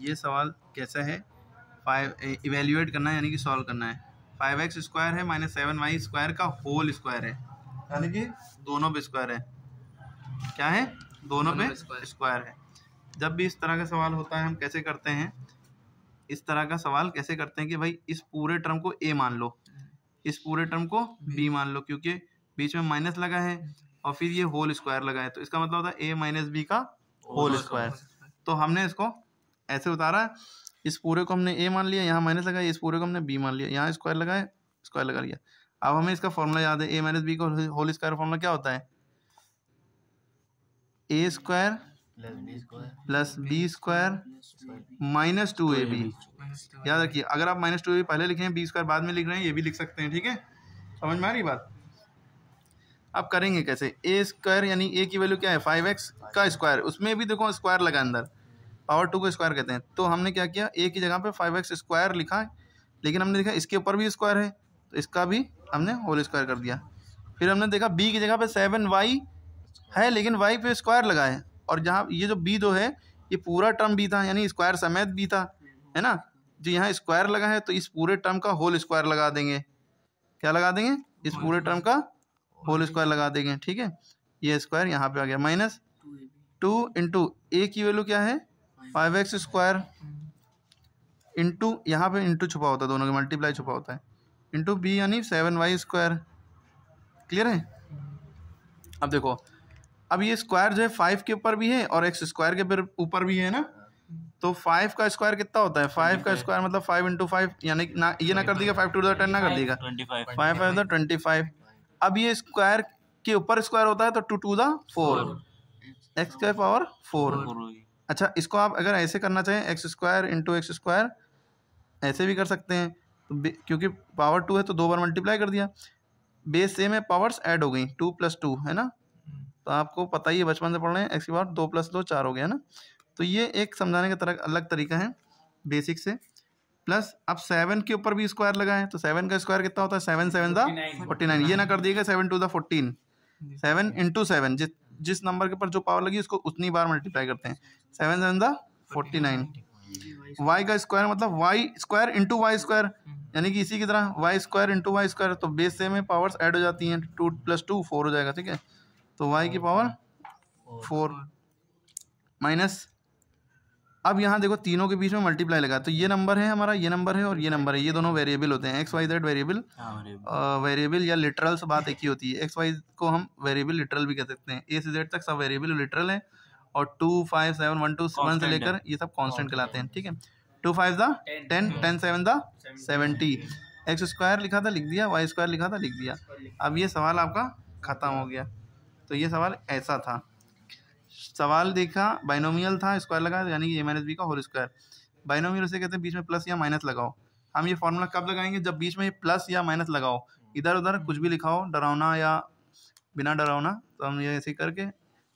ये सवाल कैसा है फाइव इवेल्यूएट करना है यानी कि सॉल्व करना है फाइव एक्स स्क्वायर है माइनस सेवन वाई स्क्वायर का होल स्क्वायर है यानी कि दोनों पे स्क्वायर है क्या है दोनों दोनों पे स्क्वायर है जब भी इस तरह का सवाल होता है हम कैसे करते हैं इस तरह का सवाल कैसे करते हैं कि भाई इस पूरे टर्म को ए मान लो इस पूरे टर्म को बी मान लो क्योंकि बीच में माइनस लगा है और फिर ये होल स्क्वायर लगा है तो इसका मतलब होता है ए माइनस बी का होल स्क्वायर तो हमने इसको ऐसे बता रहा है इस पूरे को हमने ए मान लिया यहाँ माइनस लगाया इस पूरे को हमने बी मान लिया यहाँ स्क्वायर लगाए स्क्वायर लगा लिया अब हमें इसका फॉर्मूला याद है ए माइनस बी का होल स्क्वायर फॉर्मूला क्या होता है A square plus B square minus two A B याद रखिए अगर आप माइनस टू ए बी पहले लिखे हैं बी स्क्वायर बाद में लिख रहे हैं ये भी लिख सकते हैं ठीक है समझ में आ रही बात अब करेंगे कैसे ए स्क्वायर यानी ए की वैल्यू क्या है फाइव एक्स का स्क्वायर उसमें भी देखो स्क्वायर लगा अंदर पावर टू को स्क्वायर कहते हैं तो हमने क्या किया ए की जगह पर फाइव एक्स स्क्वायर लिखा लेकिन हमने देखा इसके ऊपर भी स्क्वायर है तो इसका भी हमने होल स्क्वायर कर दिया फिर हमने देखा बी की जगह पर सेवन वाई है लेकिन वाई पे स्क्वायर लगा है और जहाँ ये जो बी जो है ये पूरा टर्म बी था यानी स्क्वायर समेत बी था है ना जो यहाँ स्क्वायर लगा है तो इस पूरे टर्म का होल स्क्वायर लगा देंगे क्या लगा देंगे इस पूरे टर्म का होल स्क्वायर लगा देंगे ठीक है ये स्क्वायर यहाँ पे आ गया माइनस टू इंटू ए की वैल्यू क्या है फाइव एक्स स्क्वायर इंटू यहाँ पे इंटू छुपा होता है दोनों के मल्टीप्लाई छुपा होता है इंटू बी यानी सेवन वाई स्क्वायर क्लियर है अब देखो अब ये स्क्वायर जो है फाइव के ऊपर भी है और एक्स स्क्वायर के ऊपर भी है ना तो फाइव का स्क्वायर कितना होता है फाइव का स्क्वायर मतलब फाइव इंटू फाइव यानी ना ये ना कर देगा फाइव टू टेन ना कर देगा फाइव फाइव ट्वेंटी फाइव अब ये स्क्वायर के ऊपर स्क्वायर होता है तो टू टू दोर एक्स का पावर फोर अच्छा इसको आप अगर ऐसे करना चाहें x square into x square ऐसे भी कर सकते हैं तो क्योंकि पावर टू है तो दो बार मल्टीप्लाई कर दिया बेस सेम है पावर्स ऐड हो गई टू प्लस टू है ना हम्म। तो आपको पता ही है बचपन से पढ़ रहे हैं एक्स की पावर दो प्लस दो चार हो गया ना तो ये एक समझाने का तरह अलग तरीका है बेसिक से प्लस अब सेवन के ऊपर भी स्क्वायर लगाएं तो सेवन का स्क्वायर कितना होता है सेवन सेवन दा फोर्टी नाइन ये ना कर दिएगा सेवन टू दा फोर्टीन सेवन इंटू सेवन जिस जिस नंबर के ऊपर जो पावर लगी उसको उतनी बार मल्टीप्लाई करते हैं सेवन सेवन दा फोर्टी नाइन वाई का स्क्वायर मतलब y square into y square यानी कि इसी की तरह y square into y square तो बेस सेम है पावर्स ऐड हो जाती हैं टू प्लस टू फोर हो जाएगा ठीक है तो वाई की पावर फोर माइनस अब यहाँ देखो तीनों के बीच में मल्टीप्लाई लगा तो ये नंबर है हमारा ये नंबर है और ये नंबर है ये दोनों वेरिएबल होते हैं x y z variable variable या लिटरल से बात एक ही होती है एक्स वाई को हम वेरिएबल लिटरल भी कह सकते हैं ए से जेड तक सब वेरिएबल लिटरल है और two five seven one two one से लेकर ये सब कॉन्स्टेंट कहलाते हैं ठीक है टू फाइव द टेन टेन सेवन द सेवेंटी एक्स स्क्वायर लिखा था लिख दिया वाई स्क्वायर लिखा था लिख दिया अब ये सवाल आपका ख़त्म हो गया तो ये सवाल ऐसा था सवाल देखा बाइनोमियल था स्क्वायर लगा यानी कि ए माइनस बी का होल स्क्वायर बाइनोमियल उसे कहते हैं बीच में प्लस या माइनस लगाओ हम ये फॉर्मूला कब लगाएंगे जब बीच में प्लस या माइनस लगाओ इधर उधर कुछ भी लिखाओ डरावना या बिना डरावना तो हम ये ऐसे करके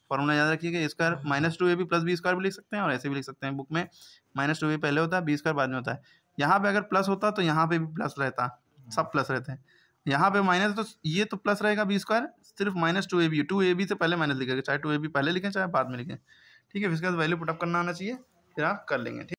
फॉर्मूला याद रखिए कि स्क्वायर माइनस टू ए भी प्लस बी स्क्वायर भी लिख सकते हैं और ऐसे भी लिख सकते हैं बुक में माइनस टू ए पहले होता है बी स्क्वायर बाद में होता है यहाँ पे अगर प्लस होता तो यहाँ पे भी प्लस रहता सब प्लस रहते हैं यहाँ पे माइनस तो ये तो प्लस रहेगा बी स्क्वायर सिर्फ minus two A B two A B से पहले माइनस लिखेगा चाहे टू ए बी पहले लिखें चाहे बाद में लिखें ठीक है इसके बाद वैल्यू पुटअप करना आना चाहिए फिर आप कर लेंगे ठीक